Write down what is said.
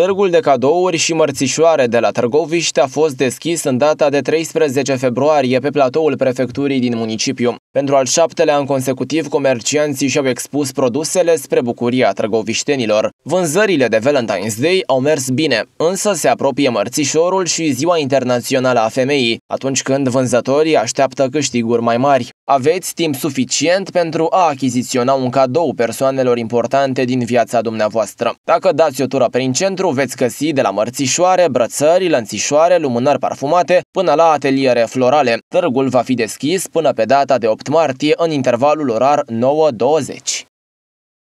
Târgul de cadouri și mărțișoare de la Târgoviște a fost deschis în data de 13 februarie pe platoul prefecturii din municipiu. Pentru al șaptelea an consecutiv, comercianții și-au expus produsele spre bucuria trăgoviștenilor. Vânzările de Valentine's Day au mers bine, însă se apropie mărțișorul și Ziua Internațională a Femeii, atunci când vânzătorii așteaptă câștiguri mai mari. Aveți timp suficient pentru a achiziționa un cadou persoanelor importante din viața dumneavoastră. Dacă dați o tură prin centru, veți găsi de la mărțișoare, brățări, lănțișoare, lumânări parfumate, până la ateliere florale. Târgul va fi deschis până pe data de 8 8 martie în intervalul orar 9.20.